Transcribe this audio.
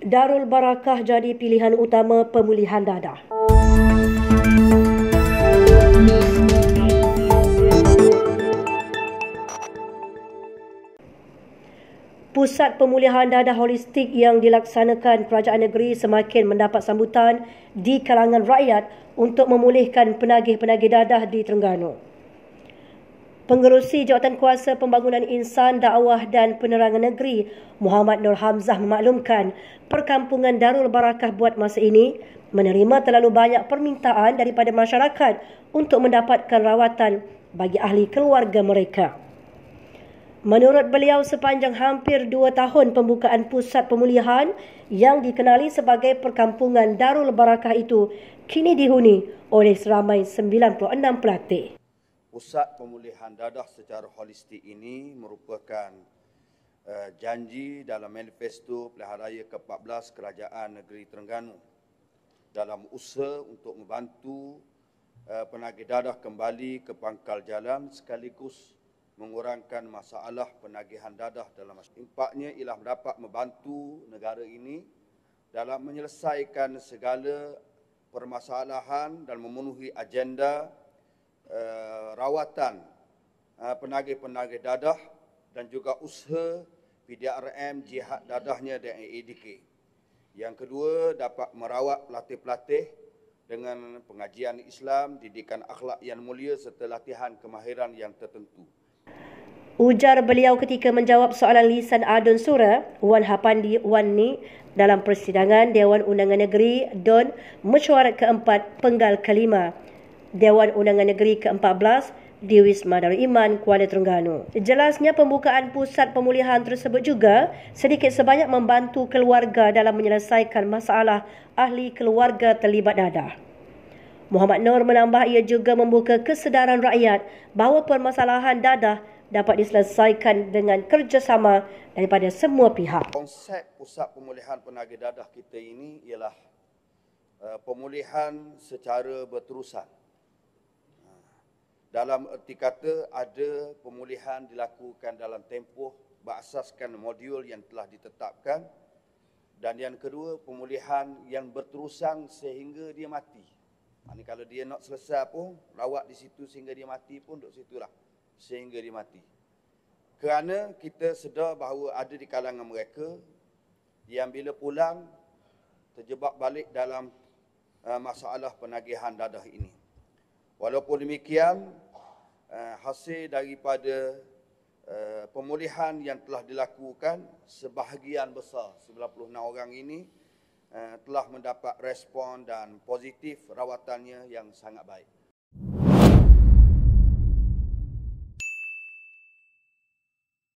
Darul Barakah jadi pilihan utama pemulihan dadah. Pusat pemulihan dadah holistik yang dilaksanakan kerajaan negeri semakin mendapat sambutan di kalangan rakyat untuk memulihkan penagih-penagih dadah di Terengganu. Pengerusi Jawatan Kuasa Pembangunan Insan, Dakwah dan Penerangan Negeri Muhammad Nur Hamzah memaklumkan perkampungan Darul Barakah buat masa ini menerima terlalu banyak permintaan daripada masyarakat untuk mendapatkan rawatan bagi ahli keluarga mereka. Menurut beliau sepanjang hampir dua tahun pembukaan pusat pemulihan yang dikenali sebagai perkampungan Darul Barakah itu kini dihuni oleh seramai 96 pelatih. Pusat Pemulihan Dadah secara holistik ini merupakan uh, janji dalam manifesto Pilihan Raya ke-14 Kerajaan Negeri Terengganu dalam usaha untuk membantu uh, penagih dadah kembali ke pangkal jalan sekaligus mengurangkan masalah penagihan dadah dalam masyarakat. Impaknya ialah dapat membantu negara ini dalam menyelesaikan segala permasalahan dan memenuhi agenda Eh, rawatan uh, penagih-penagih dadah dan juga usaha PDRM jihad dadahnya dan EDK. Yang kedua, dapat merawat pelatih-pelatih dengan pengajian Islam, didikan akhlak yang mulia serta latihan kemahiran yang tertentu. Ujar beliau ketika menjawab soalan lisan Adun Sura, Wan Hapandi Wan Ni dalam persidangan Dewan Undangan Negeri Don Mesyuarat keempat penggal kelima. Dewan Undangan Negeri ke-14 di Wisma Darul Iman, Kuala Terengganu. Jelasnya pembukaan pusat pemulihan tersebut juga sedikit sebanyak membantu keluarga dalam menyelesaikan masalah ahli keluarga terlibat dadah. Muhammad Nur menambah ia juga membuka kesedaran rakyat bahawa permasalahan dadah dapat diselesaikan dengan kerjasama daripada semua pihak. Konsep pusat pemulihan penagih dadah kita ini ialah uh, pemulihan secara berterusan. Dalam erti kata ada pemulihan dilakukan dalam tempoh berasaskan modul yang telah ditetapkan dan yang kedua pemulihan yang berterusan sehingga dia mati. Ini kalau dia nak selesai pun rawat di situ sehingga dia mati pun duduk situlah sehingga dia mati. Kerana kita sedar bahawa ada di kalangan mereka yang bila pulang terjebak balik dalam uh, masalah penagihan dadah ini. Walaupun demikian, eh, hasil daripada eh, pemulihan yang telah dilakukan sebahagian besar 96 orang ini eh, telah mendapat respon dan positif rawatannya yang sangat baik.